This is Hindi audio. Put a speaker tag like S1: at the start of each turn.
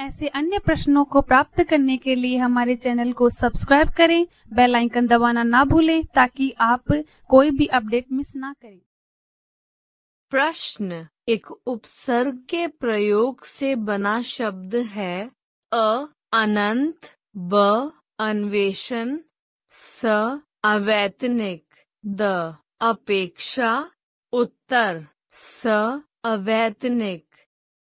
S1: ऐसे अन्य प्रश्नों को प्राप्त करने के लिए हमारे चैनल को सब्सक्राइब करें बेल आइकन दबाना ना भूलें ताकि आप कोई भी अपडेट मिस ना करें
S2: प्रश्न एक उपसर्ग के प्रयोग से बना शब्द है अ अनंत ब अन्वेषण स अवैतनिक द अपेक्षा उत्तर स अवैतनिक